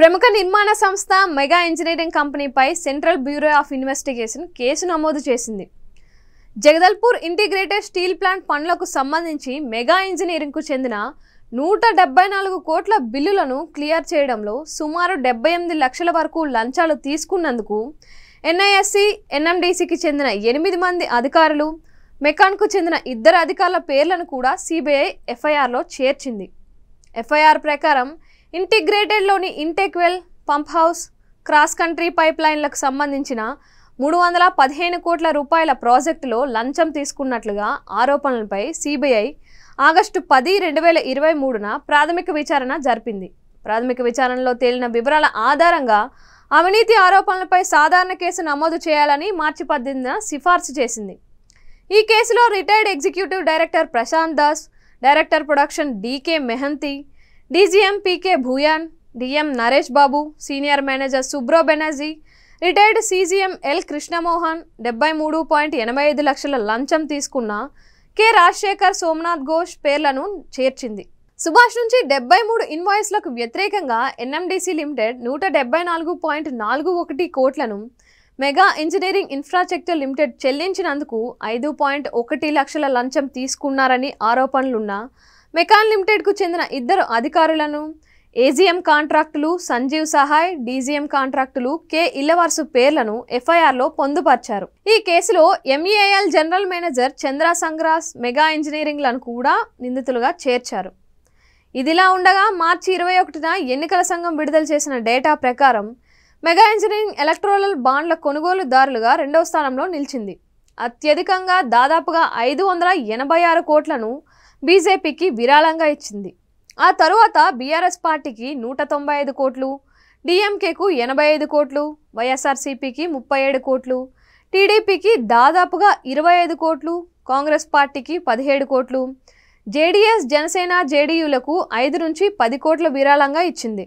ప్రముఖ నిర్మాణ సంస్థ మెగా ఇంజనీరింగ్ కంపెనీపై central bureau of investigation case నమోదు చేసింది జగదల్పూర్ ఇంటిగ్రేటెడ్ స్టీల్ ప్లాంట్ పనులకు సంబంధించి మెగా ఇంజనీరింగ్కు చెందిన నూట డెబ్బై నాలుగు కోట్ల బిల్లులను క్లియర్ చేయడంలో సుమారు డెబ్బై ఎనిమిది లక్షల వరకు లంచాలు తీసుకున్నందుకు ఎన్ఐఎస్సి ఎన్ఎండిసికి చెందిన ఎనిమిది మంది అధికారులు మెకాన్కు చెందిన ఇద్దరు అధికారుల పేర్లను కూడా సిబిఐ ఎఫ్ఐఆర్లో చేర్చింది ఎఫ్ఐఆర్ ప్రకారం ఇంటిగ్రేటెడ్లోని intake well pump house cross country pipe లైన్లకు సంబంధించిన మూడు వందల పదిహేను కోట్ల రూపాయల ప్రాజెక్టులో లంచం తీసుకున్నట్లుగా ఆరోపణలపై సిబిఐ ఆగస్టు పది రెండు వేల ఇరవై మూడున ప్రాథమిక విచారణ జరిపింది ప్రాథమిక విచారణలో తేలిన వివరాల ఆధారంగా అవినీతి ఆరోపణలపై సాధారణ కేసు నమోదు చేయాలని మార్చి పద్దెనిమిదిన సిఫార్సు చేసింది ఈ కేసులో retired executive director Prashant Das director production DK Mohanty DGM PK Bhuyan DM Naresh Babu senior manager Subro Banerjee retired CGM L Krishnamohan డెబ్బై మూడు పాయింట్ ఎనభై ఐదు లక్షల లంచం తీసుకున్న కె రాజశేఖర్ సోమనాథ్ ఘోష్ పేర్లను చేర్చింది సుభాష్ నుంచి డెబ్బై మూడు ఇన్వాయిస్లకు వ్యతిరేకంగా ఎన్ఎండిసి లిమిటెడ్ నూట డెబ్బై నాలుగు పాయింట్ నాలుగు ఒకటి కోట్లను మెగా ఇంజనీరింగ్ ఇన్ఫ్రాస్ట్రక్చర్ లిమిటెడ్ చెల్లించినందుకు ఐదు పాయింట్ ఒకటి లక్షల లంచం తీసుకున్నారని ఆరోపణలున్న మెకాన్ లిమిటెడ్కు చెందిన ఇద్దరు అధికారులను ఏజీఎం కాంట్రాక్టులు సంజీవ్ సహాయ్ డీజీఎం కాంట్రాక్టులు కె ఇల్లవార్సు పేర్లను ఎఫ్ఐఆర్లో పొందుపరిచారు ఈ కేసులో ఎంఈఐఎల్ జనరల్ మేనేజర్ చంద్ర సంగ్రాస్ మెగా ఇంజనీరింగ్లను కూడా నిందితులుగా చేర్చారు ఇదిలా ఉండగా మార్చి ఇరవై ఒకటిన ఎన్నికల సంఘం విడుదల చేసిన డేటా ప్రకారం మెగా ఇంజనీరింగ్ ఎలక్ట్రోలల్ బాండ్ల కొనుగోలుదారులుగా రెండవ స్థానంలో నిలిచింది అత్యధికంగా దాదాపుగా ఐదు వందల ఎనభై ఆరు కోట్లను బీజేపీకి విరాళంగా ఇచ్చింది ఆ తరువాత బీఆర్ఎస్ పార్టీకి నూట తొంభై ఐదు కోట్లు డిఎంకేకు ఎనభై ఐదు కోట్లు వైఎస్ఆర్సీపీకి ముప్పై ఏడు కోట్లు టీడీపీకి దాదాపుగా ఇరవై ఐదు కోట్లు కాంగ్రెస్ పార్టీకి పదిహేడు కోట్లు జేడీఎస్ జనసేన జేడీయూలకు ఐదు నుంచి పది కోట్ల విరాళంగా ఇచ్చింది